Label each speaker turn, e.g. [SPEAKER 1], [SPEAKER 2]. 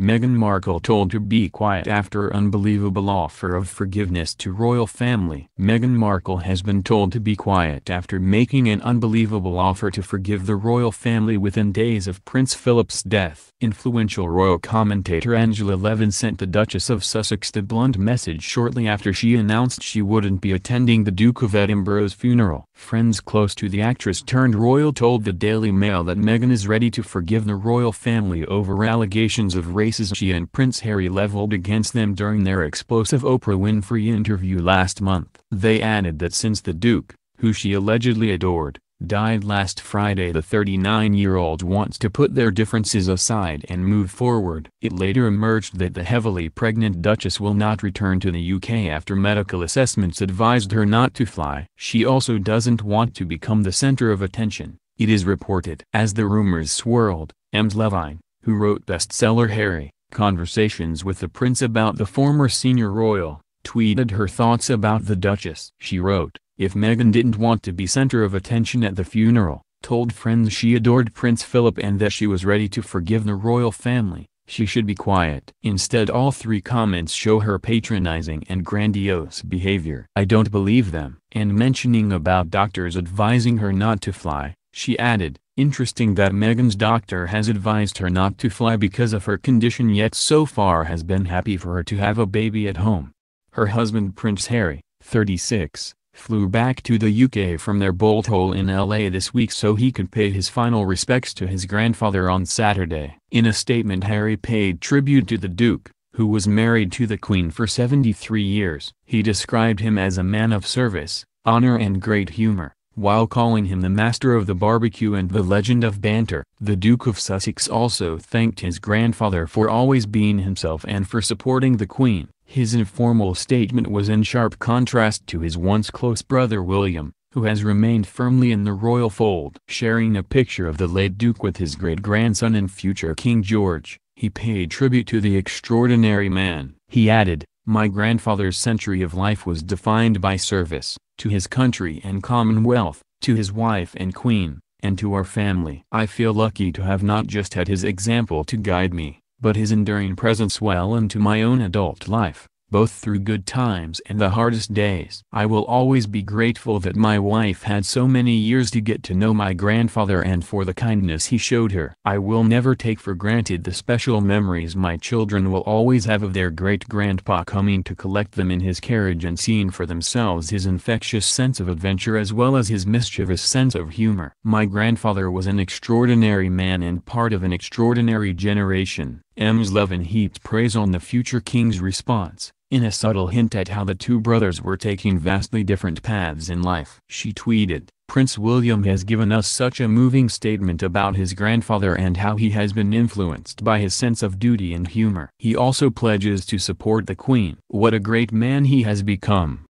[SPEAKER 1] Meghan Markle told to be quiet after unbelievable offer of forgiveness to royal family. Meghan Markle has been told to be quiet after making an unbelievable offer to forgive the royal family within days of Prince Philip's death. Influential royal commentator Angela Levin sent the Duchess of Sussex the blunt message shortly after she announced she wouldn't be attending the Duke of Edinburgh's funeral. Friends close to the actress turned royal told the Daily Mail that Meghan is ready to forgive the royal family over allegations of rape races she and Prince Harry leveled against them during their explosive Oprah Winfrey interview last month. They added that since the Duke, who she allegedly adored, died last Friday the 39-year-old wants to put their differences aside and move forward. It later emerged that the heavily pregnant Duchess will not return to the UK after medical assessments advised her not to fly. She also doesn't want to become the center of attention, it is reported. As the rumors swirled, Ems Levine, who wrote bestseller Harry, Conversations with the Prince about the former senior royal, tweeted her thoughts about the Duchess. She wrote, if Meghan didn't want to be center of attention at the funeral, told friends she adored Prince Philip and that she was ready to forgive the royal family, she should be quiet. Instead all three comments show her patronizing and grandiose behavior. I don't believe them. And mentioning about doctors advising her not to fly, she added, Interesting that Meghan's doctor has advised her not to fly because of her condition yet so far has been happy for her to have a baby at home. Her husband Prince Harry, 36, flew back to the UK from their bolt hole in LA this week so he could pay his final respects to his grandfather on Saturday. In a statement Harry paid tribute to the Duke, who was married to the Queen for 73 years. He described him as a man of service, honor and great humor. While calling him the master of the barbecue and the legend of banter, the Duke of Sussex also thanked his grandfather for always being himself and for supporting the Queen. His informal statement was in sharp contrast to his once close brother William, who has remained firmly in the royal fold. Sharing a picture of the late Duke with his great-grandson and future King George, he paid tribute to the extraordinary man. He added, my grandfather's century of life was defined by service, to his country and commonwealth, to his wife and queen, and to our family. I feel lucky to have not just had his example to guide me, but his enduring presence well into my own adult life both through good times and the hardest days. I will always be grateful that my wife had so many years to get to know my grandfather and for the kindness he showed her. I will never take for granted the special memories my children will always have of their great-grandpa coming to collect them in his carriage and seeing for themselves his infectious sense of adventure as well as his mischievous sense of humor. My grandfather was an extraordinary man and part of an extraordinary generation. M's love and heaped praise on the future king's response in a subtle hint at how the two brothers were taking vastly different paths in life. She tweeted, Prince William has given us such a moving statement about his grandfather and how he has been influenced by his sense of duty and humor. He also pledges to support the Queen. What a great man he has become.